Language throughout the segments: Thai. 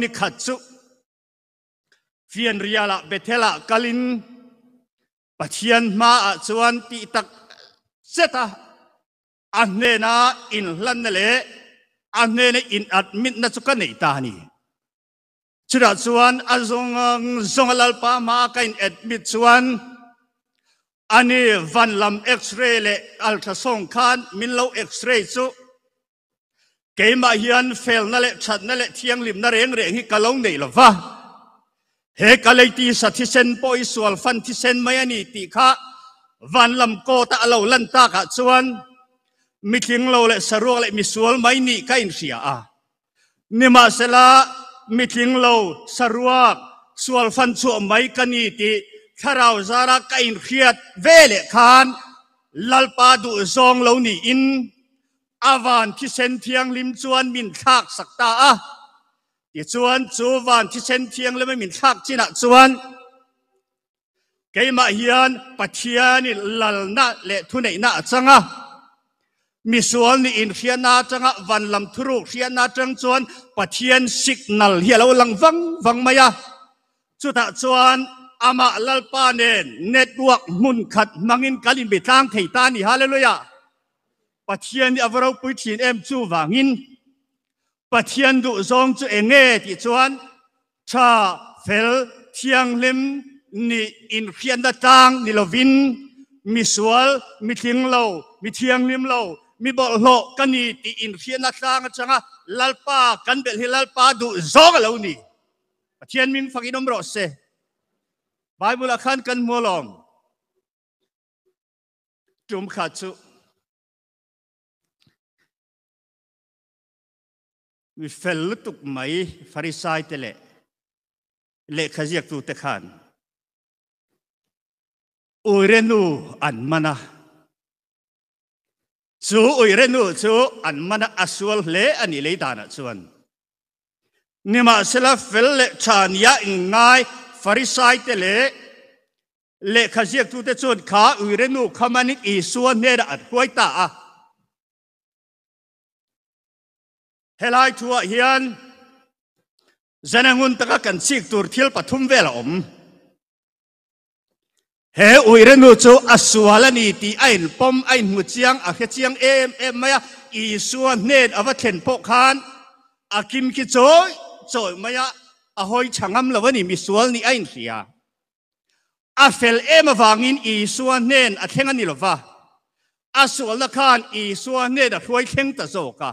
ni khat chu fian ria la bethela kalin pathian ma a chuan ti tak seta anh ne na in hlan na le an ne na in admit na chu ka nei ta ni chura chuan azong zong lal pa ma ka in admit chuan ani van lam x-ray le ultrasound khan min lo x-ray chu เกมาฮิยันเฟลนั่นแหละชัดนั่นแหละเที่ยงลิมนั่นเองเรีองี่กะลงในละวะเฮกะเลยตีสัต์เซนปอยสวลฟันที่เซนไม่ยันติขะวันลำโกตะเราลันตากสชวนมิทิ้งเราและสรวเและมิสวลไม่นี่ก็อินเสียอ่ะนิมาสละมิทิ้งเราสรวงสวลฟันสวมไม่กันนี่ติข้าเราจาระก็อินเครียดเวเลคานลัลปาดูซองเรานี่อินอาวันที่เซนเทียงลิมจวนมินคากสักตาอ่ะติจวนจูวันที่เซนเทียงแล้วไม่มินคากจีนักจวนเกมาเฮียนปัทยานิลลนาเลทุนไหนนะจังอ่ะมิสวนนี่อินเทียนาจังอ่ะวันลำทุรุเทียนาจังจวนปัทยนสิกนัลเฮียเราลังฟังฟังไมายะจุดอจวนอามาลลปานเนเน็ตวกมุนขัดมังอินกาลินบิทางไทยตานี่ฮาเลลูยะปัจเจียนอวโรปุยิีนเอ็มจูวางินปัจเจียนดุซองจูเองเงติจวนชาเฟลเทียงลิมนี่อินเขียนตะตางนิ่ลวินมีสวลมีเทียงเลวมีเทียงลิมเลวมีบอกโลกันนี่ติอินเขียนตะตางจังอะลัลปากันเบลฮิลัลปาดุซองเลวนี่ปัจเจียนมิงฟังอินอมรสเซไบเบิล่ันกันมัวลองจุมขัดจุวิเฟลตุกไหมฟาริสายเตเลเลขเจียกตูเตขันอุเรนูอันมานะสูอุเรนูสูอันมานะอสวลเลอันนี้เลยตานะส่วนนี่มาสละเฟลเลชานยาอิงไงฟาริสายเตเลเลขเจียกตูเตส่วนขาอุเรนูขมันิอีส่วนเนรอัดห้วยตาเฮลทัวเฮียนเจนงุนตะกันซีกตูร์ทิลปัฐุมเวลอมเฮอุยเรนุโจอัสวาลนีตีไอ้นปอมไอ้หุ่นเชียงอาเฮเชียงเอ็มเอ็มมาอีส่วนเนตอวัตเห็นพกฮันอากิมกิโจยโจยมาอาหอยฉางอำละวันนี้มีส่วนนี้ไอ้นเสียอาเฟลเอ็มวางอินอีส่วนเนตอาเทงันนี่หรอวะอาสวาลคานอีส่วนเนตอาหอยเข่งตะโจกะ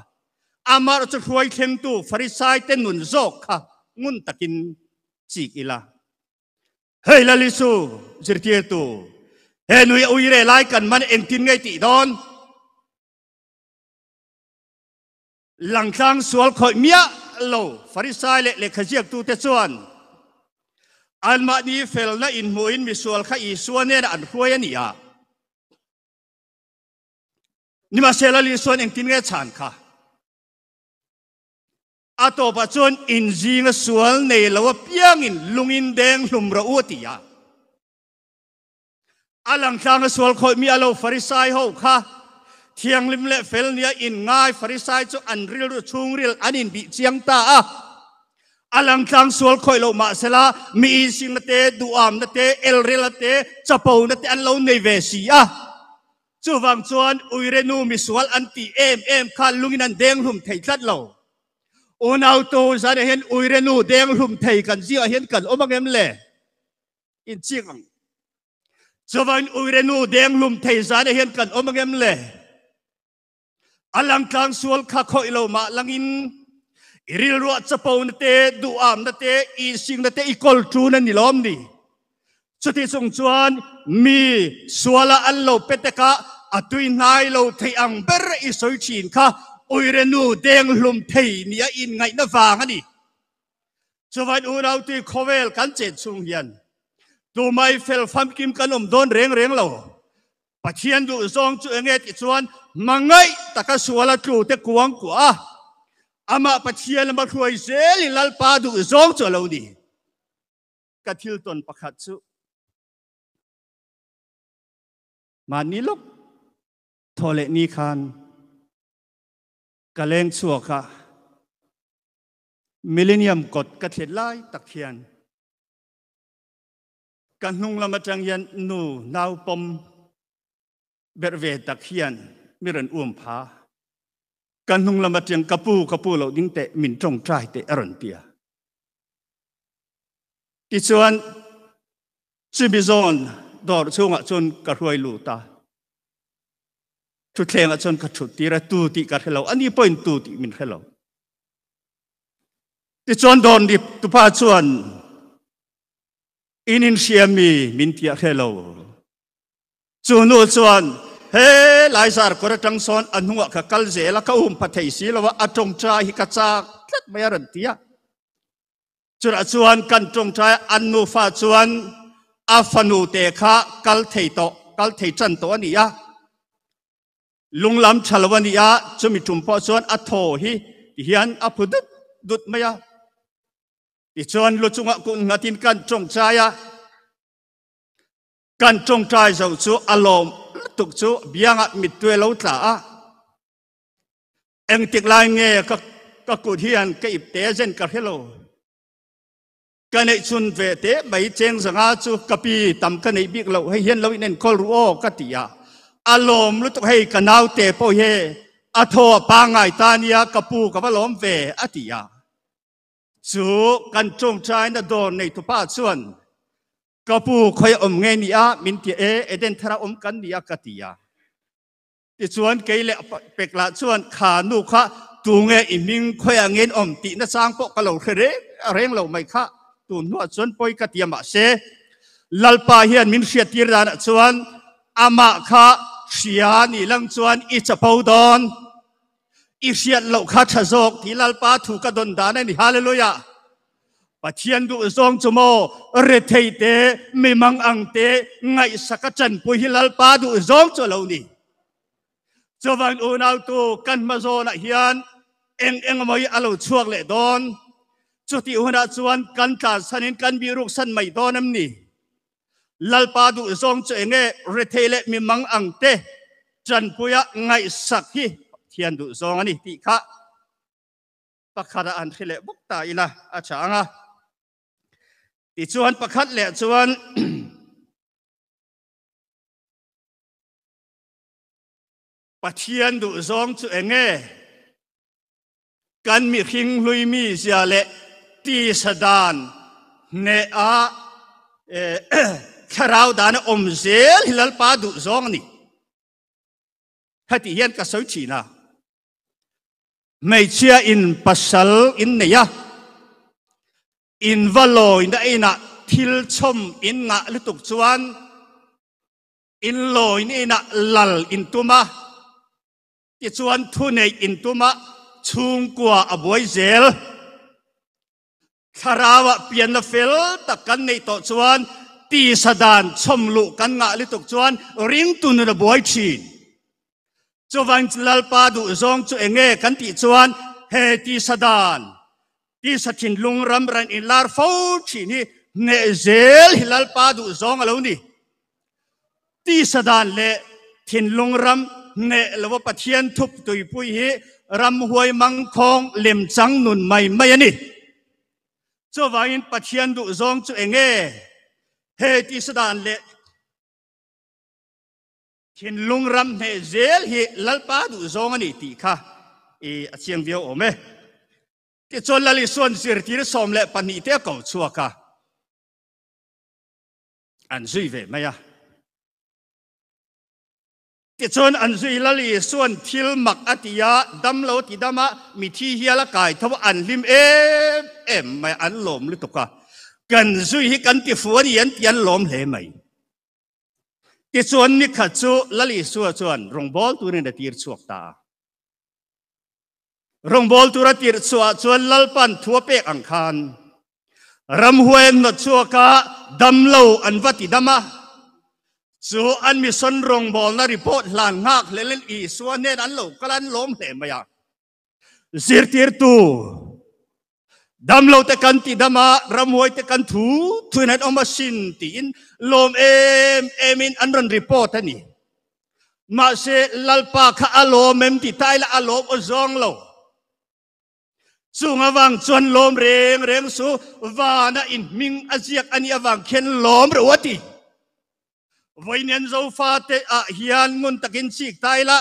อามาจะรวยเข็มตูฟริไซเตนุนโจค่ะงุนตะกินจีกิลาเฮลลิสูจิเยตูเฮนุยอุยเรไลกันมันเอ็นทินไงติดอนหลังครั้งสวลคอยเมียโลฟริไซต์เล็กเล็กขเจียกตูเตชวนอันมานีเฟลนาอินโมอินมิสวลข่าอีสวนเนี่ยอันรวยนี่อ่ะนี่มาเซลลิสวนเอ็นทินไงฉันค่ะ ato pa chun inji nga sual nei lawa piangin lungin deng lumra utia alang tlang sual khoi mi alo farisai ho kha thiang lim le fel nia in ngai farisai chu anril ru chungril anin bi chiang ta a alang tlang sual khoi lo ma sela mi sing te duam na te elril te chapo na te an lo nei ve si a chu wang chuan uirenu mi sual anti em em kha lungin an deng lum thei tlat lo อุณาตูสานเห็นอุยเรนูเดิยงหุมเทยกันเสียเห็นกันอมังเอ็มเล่อินชิกังชวบนอุยเรนูเดิยงหุมเทยสานเห็นกันอมังเอ็มเล่อลังกังสวลคาคอยโลมาลังอินอิริลรัวจะาวนเตดูอามนเตอีสิงนเตอีกอลจูนันนิลอมดีสุดที่สงชวนมีสวลาอัลโลเปตกาอตุยนายโลเทียงเบรอิสุยชินค่ะอุยเรนูเดงลุมเทเนียอินไงนะฟังนี่สวัสดีเราที่โคเวลกันเจ็ดสุงยันตัวไม่เฟลฟัมกิมกันอมโดนเร่งเร่งเราปจเจียนดูซองจูเอยเอติชวนมังไงตะกัสวลจูเตกวงกว่าอามาปจเจียนมาคุยเซลิลลปาดูซองจูเราดีกัทิลตนประคัดสุมานีลกทอเลนีคานกะเลงสัวค่ะมิลเลนียมกดกระเทียนไล่ตะเคียนกันนุงละมาจังยันนูนาวปมเบรเวตะเคียนมิรันอ้วมพากันนุงละมาจังกระปูกระปูเหล่าดิ้งเตะมินจงใจเตะอรันเตียที่ส่วนชิบิซอนดอดช่วงอ่ะชนกระรวยลูตาทุเทงอาจนกระชุดตีระตูติกันใหเราอันนี้เป็นตูติมินใหเราที่จนโดนดิตุพาชวนอินินเชียมีมินเทียใหเราจูนูชวนเฮ้ลายสารกระจังสอนอันหัวกะกัลเจลักอุ้มพัทยศิลวะอัจงชาฮิกะจากทัดไม่รันเตียจุะชวนกันจงใจอันนูฟาชวนอาฟนูเตคะกัลเทโตกัลเทจันโตัวนี้ยะ lunglam chalwani a chumi tumpo chuan a tho hi hian a phudut dut maya ti chuan lu chunga ku ngatin kan chong chaya kan chong chai zo chu alom tuk chu bianga mit tue lo tla a eng tik lai nge ka ka kut hian ka ip te zen ka hello cái này chun về thế mấy chén rằng á chú cà pi tầm cái này biết lâu hay hiền lâu nên call ruo cái gì à อารมณ์รู้ตัวให้กันเอาเตะปเฮอาทอปางไงตาเนียกับปูกับลมเวอติยาสูกันจงใจนะโดนในทุป้าส่วนกับปูคอยอมเงียมินเตเอเอเดนทราอมกันเนียกติยาที่ส่วนเกลเปกละส่วนขานุคะตูเงินมิงคอยเงินอมตินะสร้างปกกะเหลาเรเร่งเราไม่ค่ะตูนวดส่วนปอยกติยามาเสลลปาเฮียนมินเสียตีรานส่วนอามาค่ะ ria ni lang chuan i chapo don i riat lo kha tha zok ti lal pa thu ka don dan ni hallelujah pathian du zong chumo re thei te memang ang te ngai saka chan pu hilal pa du zong chu lo ni chawang unau tu kan ma zo na hian eng eng mai alo chuak le don chuti huna chuan kan ta sanin kan bi ruk san mai don am ni ลลปาดูซองเจงเรเทเลมีมังอังเตจันปุยะไงสักทีเทียนดูซองอันนี้ติคะปักขาดอันเทเลบุกตาอีละอาจารย์อ่ะปีชวนปักขัดเลี้ยชวนปะเทียนดูซองเจงเกันมีหิงลุยมีเจียเลตีสดานเนอ đàn tharau dana omzel hilal pa du zong ni hiện cả ka soi china mấy chia in pasal in neya in valo in da ina thil chom in nga tục chuan in lo in ina lal in tuma ti chuan thu nei in tuma chung qua aboi zel tharawa ah pian na fel takan nei to chuan ปีสดานชมลุกันงะลิตกจวนริงตุนระบวยชีนจวันลลปาดูซองจูเองเงกันติจวนเฮตีสดานตีสถินลุงรำรันอินลาร์ฟูชีนี่เนเซลฮิลลปาดูซองอะไรนี่ตีสดานเละถินลุงรำเนลวปะเทียนทุบตุยปุยเฮรำหวยมังคงเล่มจังนุนไม่ไม่นี่จวันปะเทียนดูซองจูเองเงเฮติสดานเละขินลุงรำเฮเซลเิลลปาดูซองนี่ตีค่ะเออเชียงเดียวโอเมกิจนลลิส่วนสิริที่สมเละปนิเตก่ชัวค่ะอันซุยเวไมอะกิจนอันซุยลลิส่วนทิลมักอติยาดัมโลติดามะมีที่เฮลกายทว่าอันลิมเอมเอ็มไม่อันลมหรือตกค่ะ cần suy hi cần ti phuan yên tiền lom lệ mày ti chuan ni kha chu lali su chuan rong bol tu nen da tir chuak ta rong bol tu ra tir chua chuan lal pan thua pe ang khan ram huem na chua ka dam lo an vati dama chu an mi son rong bol na report lan ngak lelen i suan nen an lo kalan lom lệ maya zir tir tu ดำเราแต่กันติดามารำวยแต่กันถูทุนัดออกมาสินตีนลมเอมเอมินอันรันรีพอร์ตนี่มาเสลลปาคาอารม์เมมติตายละอารม์อุจงเลาสุงอวังชวนลมเร่งเร่งสูวานาอินมิงอาเซียกอันยีวังเข็นลมรัวตีวันนี้เราฟาเตอเฮียนงุนตะกินสิกตายละ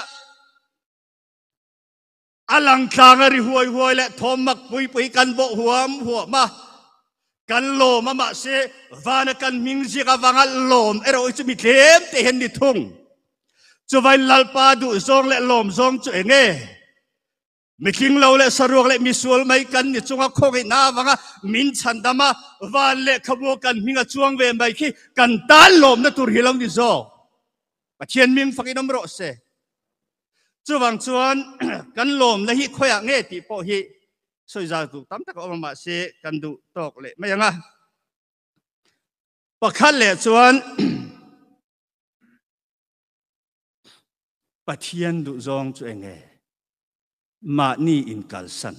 อลังคางริหวยหวยและทอมมักปุยปุยกันบกหัวหัวมากันโลมามาเสวานกันมิงจิกวังลมเอรอิจมิเทมเตเห็นดิทุงจวัวลลปาดูซองและลมซองจะเองมิคิงเราและสรวงและมิสวลไม่กันนี่จงคงนาวังมินชันดามาวานและขบวกันมิงจวงเวไม่ขี้กันตาลลมนะตุริลงดิโซปะเชียนมิงฟังกินมรสเซจวังชวนกันลมและฮิขยักเงี้ยิป่พ่อฮิสวยจัดดูตั้มตะกอบมาเสกันดูตกเลยไม่ยังอ่ะประคันเลยชวนปะเทียนดุจองจวงเงมานีอินกัลสัน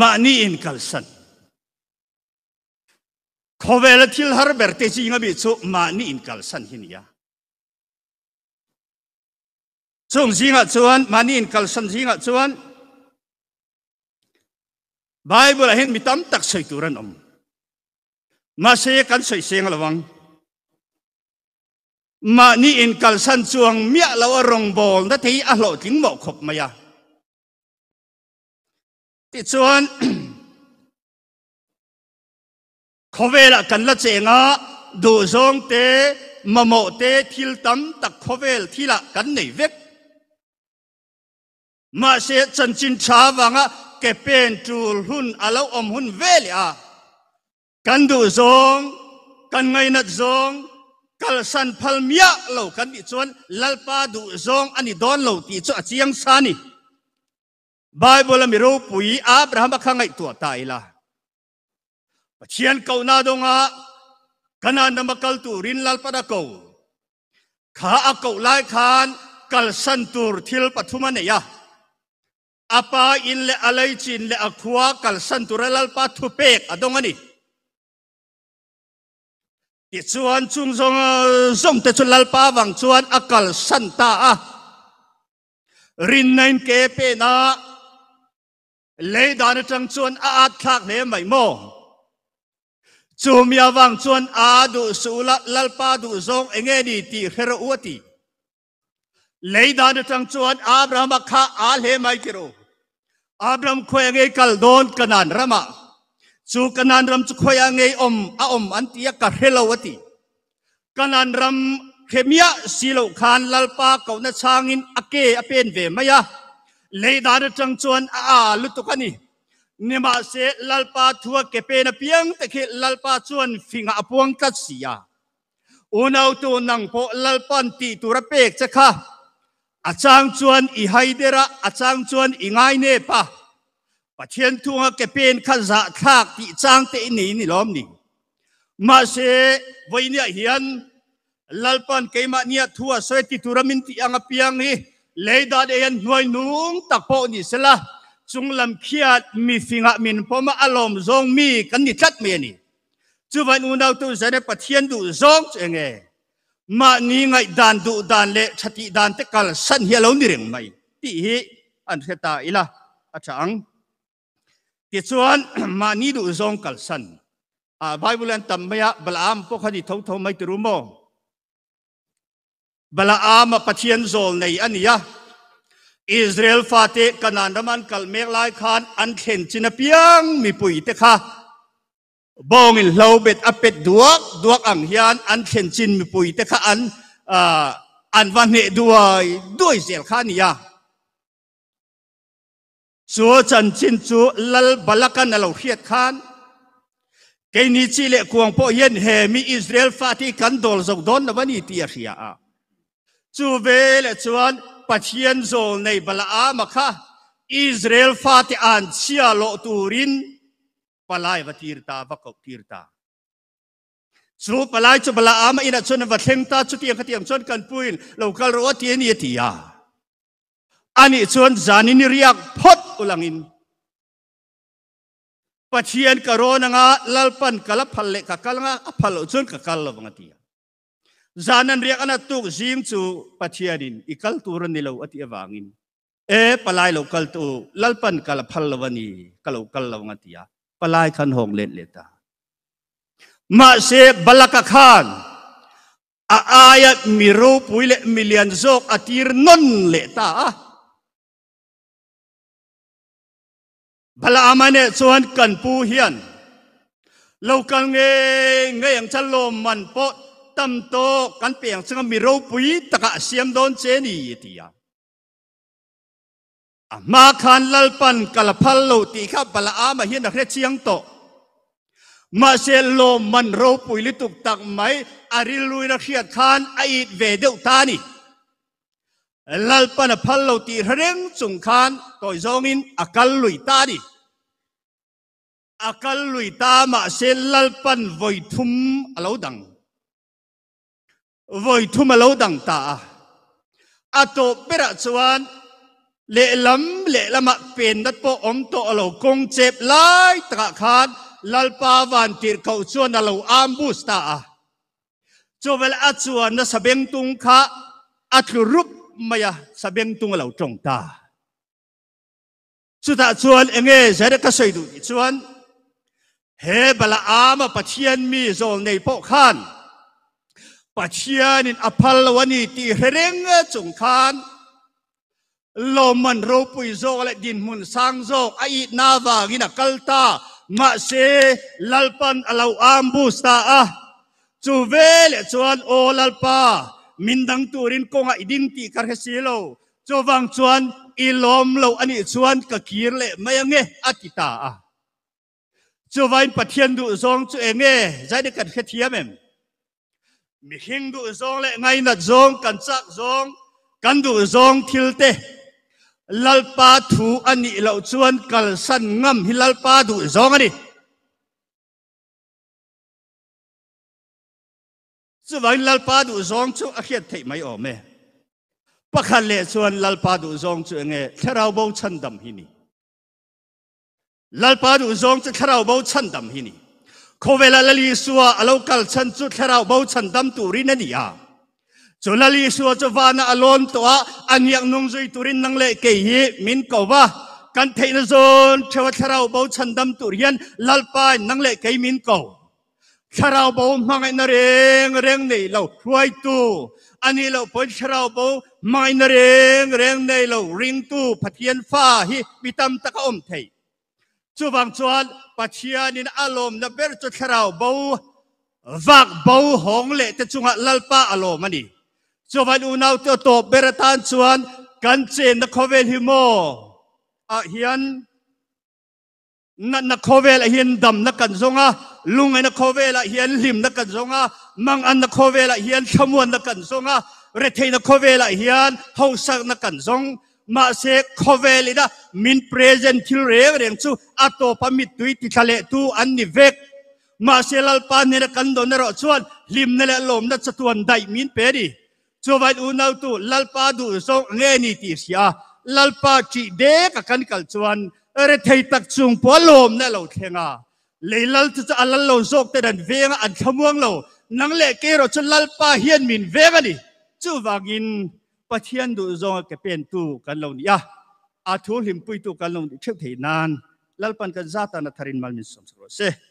มานีอินกัลสันขเวลที่ลฮาร์เบิร์ตจีงอบิชุมานีอินกัลสันฮินยาส่งสิงห์ชวนมานี่กัลสันสิงห์ชวนไบเบิลเห็นมีตั้มตักใส่ตัวรันอมมาเสกันใส่เสียงละวังมานี่อินกัลสันจวงเมียเราอรงบอลนั่นที่อัลอจึงหมอกขบมายาติชวนขเวลกันละเจงะดูทรงเตมโมเตทิลตั้มตักขเวลที่ละกันในเวก mà sẽ chân chín chá vanga cái bên trul hun alo om hun về à cần đủ zong cần ngay nát zong kal san phal mia lo bị đi chuan lalpa du zong anh đi ani don lo cho chu achiang sani bible mi ro pui abraham kha ngai tu tai la chian ko na donga kana namakal tu rin lalpa da ko kha a ko lai khan kal san tur thil pathuma ne ya apa in le alai chin le akwa kal santural alpa thupek adong ani ti chuan chung zong zong te chul alpa wang chuan akal santa a rin nain ke pe na le dan chang e chuan a at thak le mai mo chu mia wang chuan a du su la lalpa du zong enge ni ti khero uati leidan chang e chuan abraham kha a le mai kiro อาบรมควยงไอ้กัลโดนกนนันรมาจูกนนันรมจูควยงไอ้อมอาอมอันตียกับเฮลาวตีกนนันรมเขมียสิลูกานลลปาเขาหน้ช่างินอเกอเป็นเวมายาเลดาร์จังชวนอาลุตุกันีเนมาเซลลปาทัวเกเป็นเพียงแต่เขลลปาชวนฟิงอปวงกัดสีาอุณาวตุนังโปลลปันตีตุระเปกจะค่ะอาจารย์ชวนอีไฮเดระอาจารย์ชวนอีไง่ายเนปะปะเชียนทุ่งก็บเป็นข้าราชการที่จางเตนี่นี่ล้อมนี่มาเสวัยเนี่ยเฮียนลัลปันเกมันเนี่ยทัวสวยติตุรมินที่อังเปียงนี่เลยดาเดียนหน่วยนุ่งตะโพนี่สละจงลำเขียดมีฟิงะมินพอมาอารมณ์ทรงมีกันนี่จัดเมียนี่จู่วันอุณาวตัวเสนปะเชียนดูทรงเองไง ma ni ngai dan du dan le chati dan te kal san hi lo ni reng mai ti hi an the ta ila achang ti chuan ma ni du zong kal san a bible an tam maya balam po khani tho tho mai tru mo balam a pathian zol nei ania israel fate kanan raman kal mek lai khan an khen china piang mi pui te kha บองินเลาเบ็ดอเป็ดดวกดวกอังฮยานอันเข็นจินมีปุยแต่ขอันอันวันเหตุด้วยด้วยเสียข้านี้ยาสัวจันจินสัวลลบลักันเราเฮียดขานเกนิจิเลกวงพ่อเย็นเฮมีอิสราเอลฟาที่กันดอลจกดอนนวันนี้เตียเสียอาจูเวลชวนปัจเจียนโซในบลาอามาคะอิสราเอลฟาที่อันเชียโลตูริน palai vatirta vakok tirta. Su palai chu bala ama ina chun vathengta chu tiang khatiam chun kan puin lokal ro ti ni tia. Ya. Ani chun zani ni riak pot ulangin. Pachian karona nga lalpan kalap phalle ka kal nga aphalo chun ka kal lo tia. Ya. Zanan riak anak tuk zing chu pachianin ikal turun nilo ati awangin. E palai lokal tu lalpan kala phallawani kalau kal lo palai khan hong let leta ma se balaka khan a ayat miro puile million zok atir non leta ah bala amane chuan kan pu hian lo kan nge nge yang chalo man po tam to kan piang changa miro pui taka siam don che ni tia มาคันลัลปันกลพัลโลตีข้าบลาอามาเฮียนักเรียเชียงโตมาเชลโลมันโรปุยลิตุกตักไหมอาริลุยนักเรียคานไอีดเวเดอตานีลัลปันพัลโลตีเร่งสุงคานต่อยจงอินอากาลลุยตานีอากาลลุยตามาเชลลัลปันวยทุมอลาวดังวยทุมอลาวดังตาอาโตเปรัจวานเละลำเละละมาเป็นนัดปออมโตอโลกงเจ็บไล่ตระคาดลลปาวันตีเขาชวนอโลอามบุสตาจเวลอาชวนนะสเบงตุงคาอัตรุปมายาสเบงตุงเราจงตาสุดาชวนเองเอ๋เสก็สย่ดูชวนเฮบลาอามาปจเชียนมีโซนในพวกขันปจเชียนินอภัลวันีตีเร่งจงขัน lo man ro pui zo le din mun sang zo ai nava gina wa kalta ma se lalpan alo ambu sta a chu ve le chuan o lalpa mindang turin ko nga idin ti kar silo chu wang chuan ilom lo ani chuan ka kir le mayange akita a chu vain pathian du zong chu enge zai de kan khethiam em mi hing du zong le ngai na zong kan chak zong kan du zong thilte lalpa thu ani lo chuan kal san ngam hi lalpa du zong ani chuwai lalpa du zong chu a khiat thei mai awme pakhal le chuan lalpa du zong chu nge tharau bo chan dam hi ni lalpa du zong chu tharau bo chan dam hi ni khovela lali suwa alokal chan chu tharau bo chan dam tu ri na ni ya à. Cholali suachawa na alon toa anyak nungzui turin nang le ke hi min kowa kan thei na zon chewa charau bo chandam turian lalpai nang le ke min ko charau bo mang na reng reng nei lâu ruai tu ani lâu pon charau bo mang na reng reng nei lâu ring tu phát hiện fa hi bitam taka om thei chuwang chuan pachian in alom na ber chu charau bo vak bo hong le te chunga lalpa alom ani จวันอุณาวเตียวตบเบรตานชวนกันเจนนักเวลฮิโมอาเฮียนนักนักเวลเฮียนดำนักกันซงอาลุงไอ้นักเวลเฮียนลิมนักกันซงอามังอันนักเวลเฮียนขมวนนักกันซงอาเรเทนักเวลเฮียนเฮาสักนักกันซงมาเซกคเวลิดามินพรีเซนทิลเรเรียงสูอัตโตปมิดตุยติทะเลตูอันนิเวกมาเซลลปานเนรกันโดนนรอชวนลิมเนลลมนัดสตวนได้มินเปรี vậy u nau tu lalpa du so nge ni ti sia lalpa chi de ka kan kal chuan re thei tak chung polom na lo thenga leilal chu alal lâu lo zok te dan venga tham thamuang lâu năng lệ ke rồi chu lalpa hian min venga ni chu wangin pathian du zong ke pen tu kan lâu nha a a thu him pui tu kan lâu ni theu nan lalpan kan zata na tharin mal min som se